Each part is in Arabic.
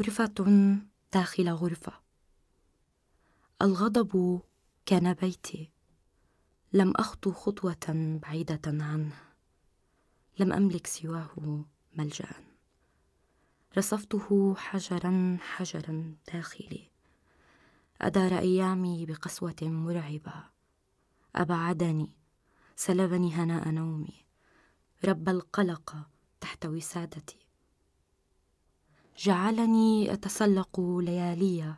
غرفة داخل غرفة الغضب كان بيتي لم اخطو خطوه بعيده عنه لم املك سواه ملجا رصفته حجرا حجرا داخلي ادار ايامي بقسوه مرعبه ابعدني سلبني هناء نومي رب القلق تحت وسادتي جعلني اتسلق ليالي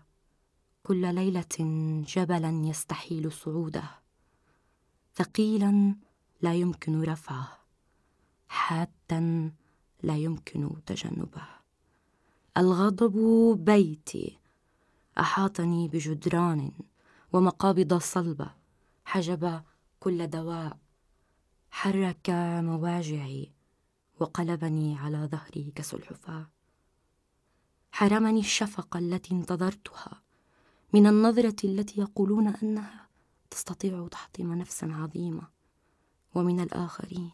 كل ليله جبلا يستحيل صعوده ثقيلا لا يمكن رفعه حادا لا يمكن تجنبه الغضب بيتي احاطني بجدران ومقابض صلبه حجب كل دواء حرك مواجعي وقلبني على ظهري كسلحفاه حرمني الشفقه التي انتظرتها من النظره التي يقولون انها تستطيع تحطم نفسا عظيمه ومن الاخرين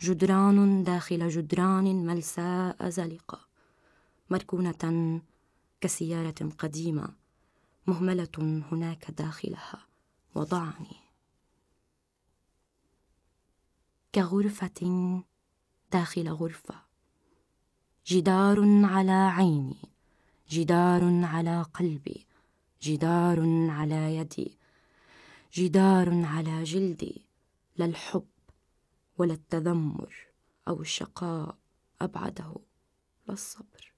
جدران داخل جدران ملساء زلقه مركونه كسياره قديمه مهمله هناك داخلها وضعني كغرفه داخل غرفه جدار على عيني جدار على قلبي جدار على يدي جدار على جلدي لا الحب ولا التذمر او الشقاء ابعده لا الصبر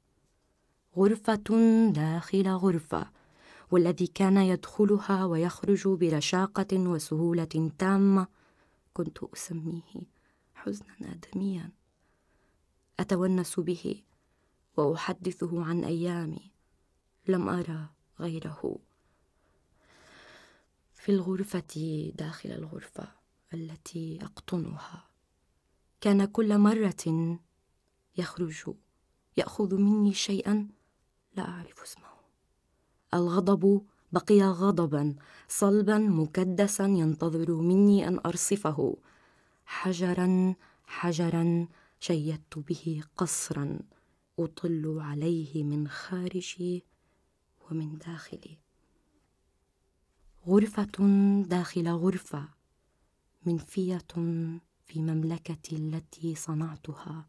غرفه داخل غرفه والذي كان يدخلها ويخرج برشاقه وسهوله تامه كنت اسميه حزنا ادميا اتونس به واحدثه عن ايامي لم ارى غيره في الغرفه داخل الغرفه التي اقطنها كان كل مره يخرج ياخذ مني شيئا لا اعرف اسمه الغضب بقي غضبا صلبا مكدسا ينتظر مني ان ارصفه حجرا حجرا شيدت به قصرا اطل عليه من خارجي ومن داخلي غرفه داخل غرفه منفيه في مملكتي التي صنعتها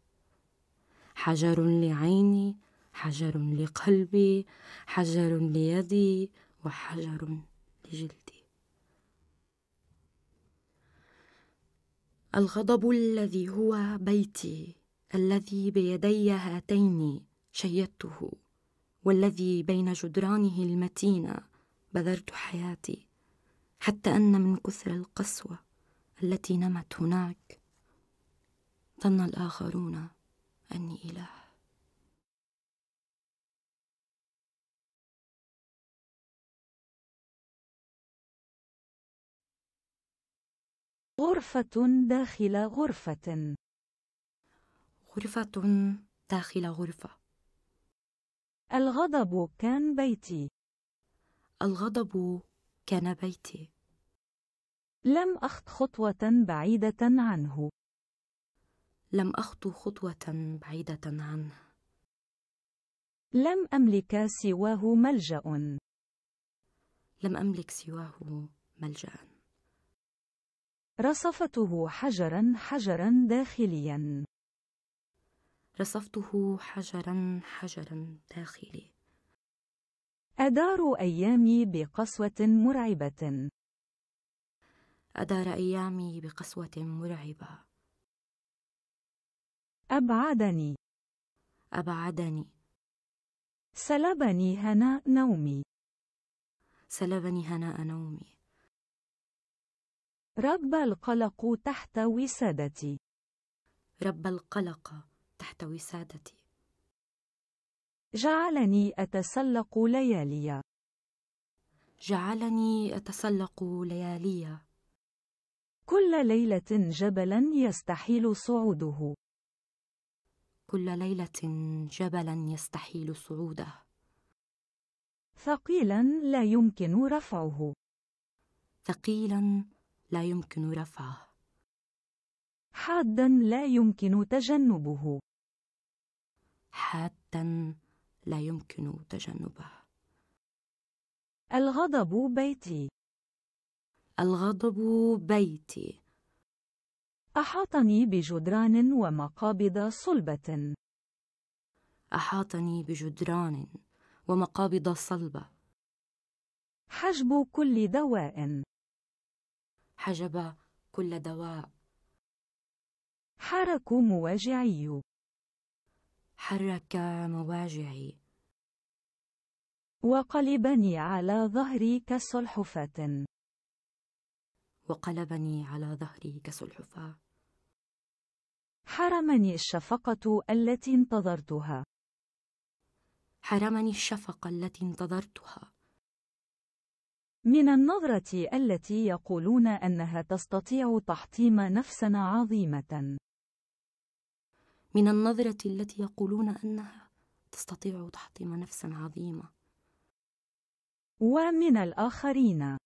حجر لعيني حجر لقلبي حجر ليدي وحجر لجلدي الغضب الذي هو بيتي الذي بيدي هاتين شيدته والذي بين جدرانه المتينه بذرت حياتي حتى ان من كثر القسوه التي نمت هناك ظن الاخرون اني اله غرفة داخل غرفة غرفة داخل غرفة الغضب كان بيتي الغضب كان بيتي لم أخط خطوة بعيدة عنه لم أخط خطوة بعيدة عنه لم أملك سواه ملجأ لم أملك سواه ملجأ رصفته حجرا حجرا داخليا رصفته حجرا حجرا داخلي أدار أيامي بقسوة مرعبة أدار أيامي بقسوة مرعبة أبعدني أبعدني سلبني هناء نومي سلبني هناء نومي رب القلق تحت وسادتي رب القلق تحت وسادتي جعلني أتسلق ليالي جعلني أتسلق ليالي كل ليلة جبلا يستحيل صعوده كل ليلة جبلا يستحيل صعوده ثقيلا لا يمكن رفعه ثقيلا لا يمكن رفعه حادا لا يمكن تجنبه حادا لا يمكن تجنبه الغضب بيتي الغضب بيتي أحاطني بجدران ومقابض صلبة أحاطني بجدران ومقابض صلبة حجب كل دواء حجب كل دواء حرك مواجعي حرك مواجعي وقلبني على ظهري كسلحفة وقلبني على ظهري كسلحفة حرمني الشفقة التي انتظرتها حرمني الشفقة التي انتظرتها من النظرة التي يقولون أنها تستطيع تحطيم نفسنا عظيمة. من النظرة التي يقولون أنها تستطيع تحطيم نفسا عظيمة. ومن الآخرين.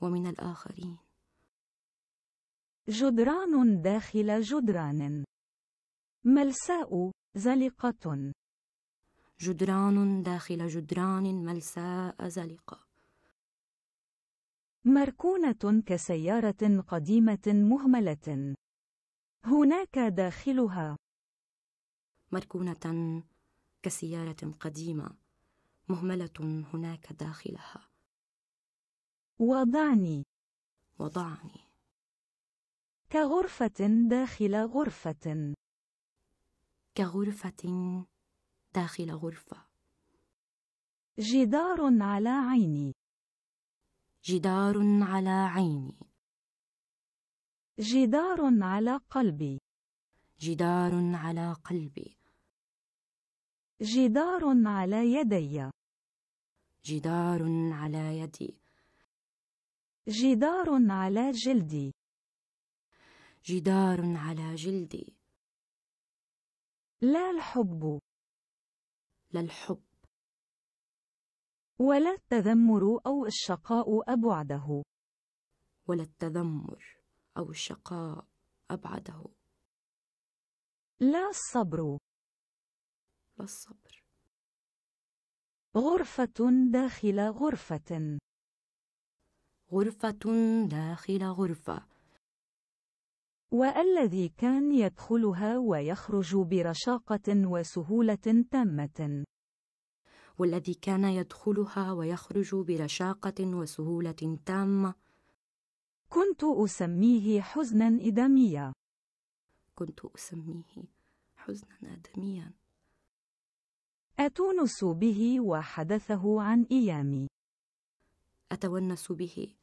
ومن الآخرين. جدران داخل جدران. ملساء زلقة. جدران داخل جدران ملساء زلقة. مركونة كسيارة قديمة مهملة. هناك داخلها مركونة كسيارة قديمة مهملة هناك داخلها. وضعني وضعني كغرفة داخل غرفة كغرفة داخل غرفة جدار على عيني جدار على عيني جدار على قلبي جدار على قلبي جدار على يدي جدار على يدي جدار على جلدي جدار على جلدي لا الحب لا الحب ولا التذمر أو الشقاء أبعده ولا التذمر أو الشقاء أبعده لا الصبر لا الصبر غرفة داخل غرفة غرفة داخل غرفة والذي كان يدخلها ويخرج برشاقة وسهولة تامة والذي كان يدخلها ويخرج برشاقة وسهولة تامة. كنت أسميه حزنا إدميا. كنت أسميه حزنا آدميا. أتونس به وحدثه عن أيامي. أتونس به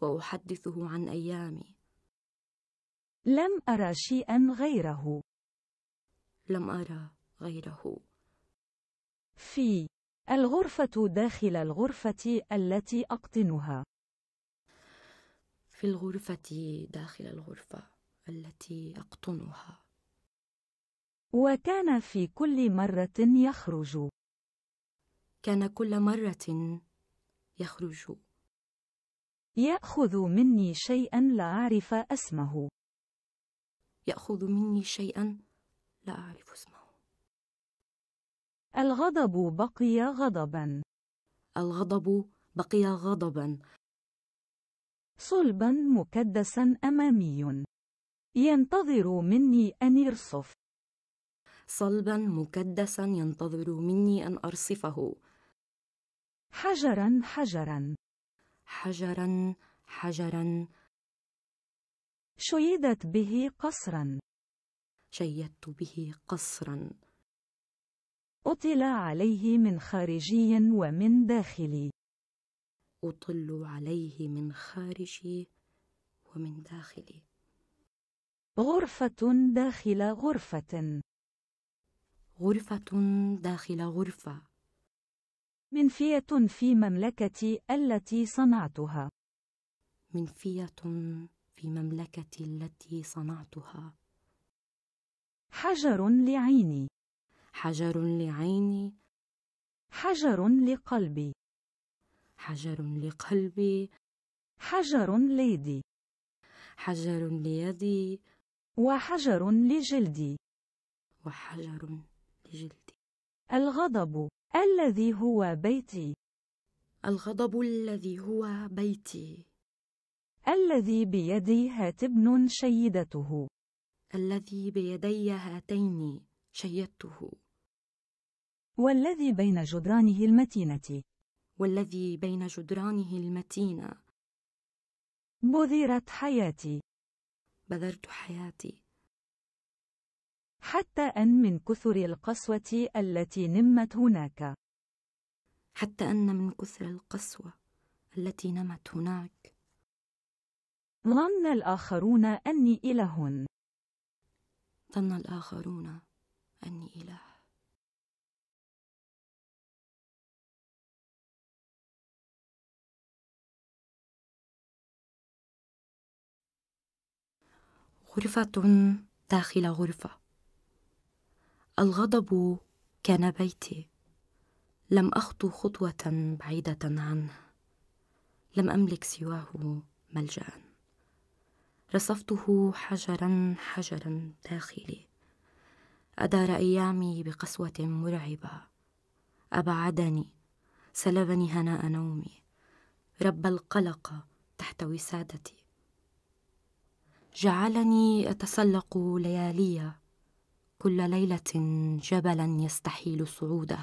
وأحدثه عن أيامي. لم أرى شيئا غيره. لم أرى غيره. في الغرفة داخل الغرفة التي أقطنها. في الغرفة داخل الغرفة التي أقطنها. وكان في كل مرة يخرج. كان كل مرة يخرج. يأخذ مني شيئا لا أعرف اسمه. يأخذ مني شيئا لا أعرف اسمه. الغضب بقي غضبا الغضب بقي غضبا صلبا مكدسا أمامي ينتظر مني أن ارصف صلبا مكدسا ينتظر مني أن أرصفه حجرا حجرا حجرا حجرا شيدت به قصرا شيدت به قصرا أطل عليه من خارجي ومن داخلي أطل عليه من خارجي ومن داخلي غرفة داخل غرفة غرفة داخل غرفة منفية في مملكتي التي صنعتها منفية في مملكتي التي صنعتها حجر لعيني حجر لعيني حجر لقلبي حجر لقلبي حجر ليدي حجر ليدي وحجر لجلدي وحجر لجلدي الغضب الذي هو بيتي الغضب الذي هو بيتي الذي بيدي هاتبن شيدته الذي بيدي هاتين شيدته والذي بين جدرانه المتينة والذي بين جدرانه المتينة بذرت حياتي بذرت حياتي حتى أن من كثر القسوة التي نمت هناك حتى أن من كثر القسوة التي نمت هناك ظن الآخرون أني إله ظن الآخرون أني إله غرفة داخل غرفة الغضب كان بيتي لم أخطو خطوة بعيدة عنه لم أملك سواه ملجأ رصفته حجرا حجرا داخلي أدار أيامي بقسوة مرعبة أبعدني سلبني هناء نومي رب القلق تحت وسادتي جعلني أتسلق ليالي كل ليلة جبلا يستحيل صعوده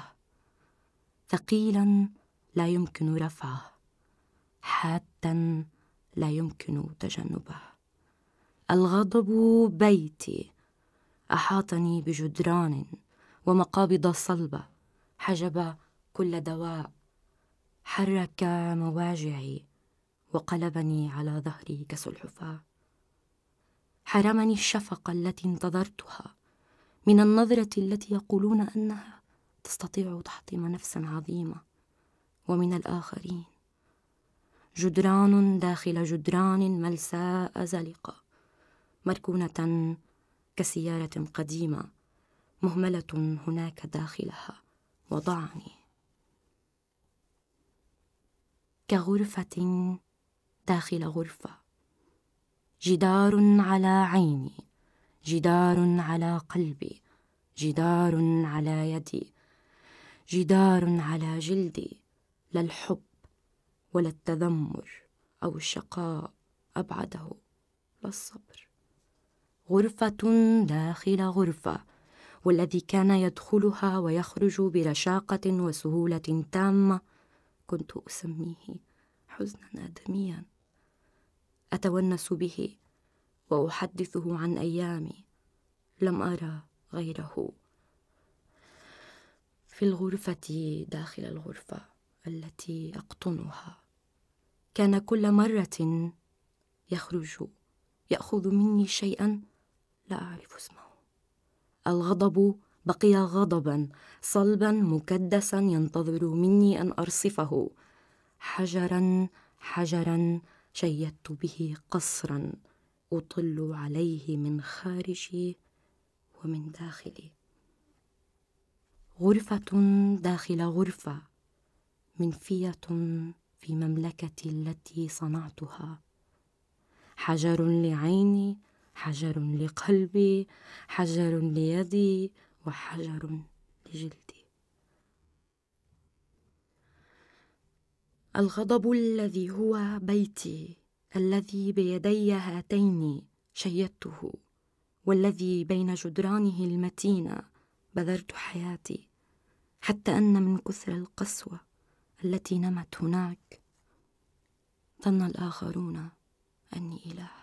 ثقيلا لا يمكن رفعه حادا لا يمكن تجنبه الغضب بيتي احاطني بجدران ومقابض صلبه حجب كل دواء حرك مواجعي وقلبني على ظهري كسلحفاه حرمني الشفقه التي انتظرتها من النظره التي يقولون انها تستطيع تحطم نفسا عظيمه ومن الاخرين جدران داخل جدران ملساء زلقه مركونه كسياره قديمه مهمله هناك داخلها وضعني كغرفه داخل غرفه جدار على عيني جدار على قلبي جدار على يدي جدار على جلدي لا الحب ولا التذمر او الشقاء ابعده لا الصبر غرفة داخل غرفة والذي كان يدخلها ويخرج برشاقة وسهولة تامة كنت أسميه حزنا آدميا أتونس به وأحدثه عن أيامي لم أرى غيره في الغرفة داخل الغرفة التي أقطنها كان كل مرة يخرج يأخذ مني شيئا لا أعرف اسمه الغضب بقي غضبا صلبا مكدسا ينتظر مني أن أرصفه حجرا حجرا شيدت به قصرا أطل عليه من خارجي ومن داخلي غرفة داخل غرفة منفية في مملكتي التي صنعتها حجر لعيني حجر لقلبي حجر ليدي وحجر لجلدي الغضب الذي هو بيتي الذي بيدي هاتين شيدته والذي بين جدرانه المتينه بذرت حياتي حتى ان من كثر القسوه التي نمت هناك ظن الاخرون اني اله